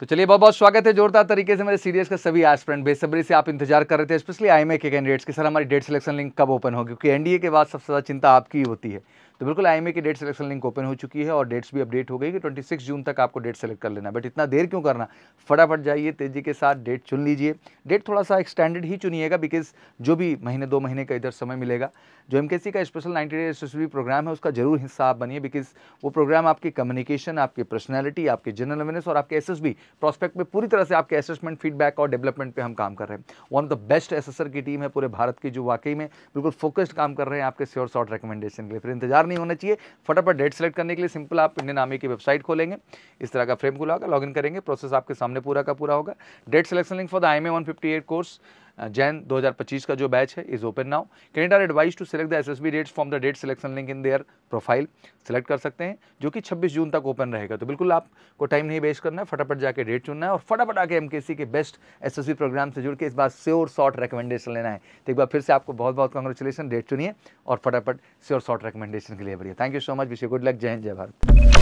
तो चलिए बहुत बहुत स्वागत है जोरदार तरीके से मेरे सीरियस का सभी एस्पिरेंट बेसब्री से आप इंतजार कर रहे थे स्पेशली आईएमए के कैंडिडेट्स के सर हमारी डेट सिलेक्शन लिंक कब ओपन होगी क्योंकि एनडीए के बाद सबसे ज़्यादा चिंता आपकी ही होती है तो बिल्कुल आई की डेट सिलेक्शन लिंक ओपन हो चुकी है और डेट्स भी अपडेट हो गई कि 26 जून तक आपको डेट सेलेक्ट कर लेना बट इतना देर क्यों करना फटाफट जाइए तेज़ी के साथ डेट चुन लीजिए डेट थोड़ा सा एक्सटेंडेड ही चुनिएगा बिकॉज जो भी महीने दो महीने का इधर समय मिलेगा जो एम का special ninety days program है उसका जरूर हिस्सा आप बनिए बिकॉज वो प्रोग्राम आपकी कम्युनिकेशन आपकी पर्सनैलिटी आपके जनरल अवेयरनेस और आपके एस प्रोस्पेक्ट में पूरी तरह से आपके असेसमेंट फीडबैक और डेवलपमेंट पर हम काम कर रहे हैं one of the best assessor की टीम है पूरे भारत की जो वाकई में बिल्कुल फोकस्ड काम कर रहे हैं आपके स्योर शॉर्ट रिकमेंडेशन के लिए फिर इंतजार नहीं होना चाहिए फटाफट डेट सेलेक्ट करने के लिए सिंपल आप इंडियन आर्मी की वेबसाइट खोलेंगे इस तरह का फ्रेम खुला होगा लॉग करेंगे प्रोसेस आपके सामने पूरा का पूरा होगा date selection link for the I M course Uh, June 2025 का जो बैच है is open now candidate are advise to select the SSB dates from the date selection link in their profile select कर सकते हैं जो कि 26 जून तक open रहेगा तो बिल्कुल आपको टाइम नहीं वेस्ट करना है फटाफट जाके डेट चुनना है और फटाफट आके एमकेसी के बेस्ट बी प्रोग्राम से जुड़ के इस बार स्योर शॉर्ट रिकमेंडेशन लेना है तो एक बार फिर से आपको बहुत बहुत कॉन्ग्रेचुलेसन डेट चुनिए और फटाफट स्योर शॉर्ट रिकमेंडेशन के लिए बढ़िया थैंक यू सो मच विशे गुड लक जय हिंद जय भारत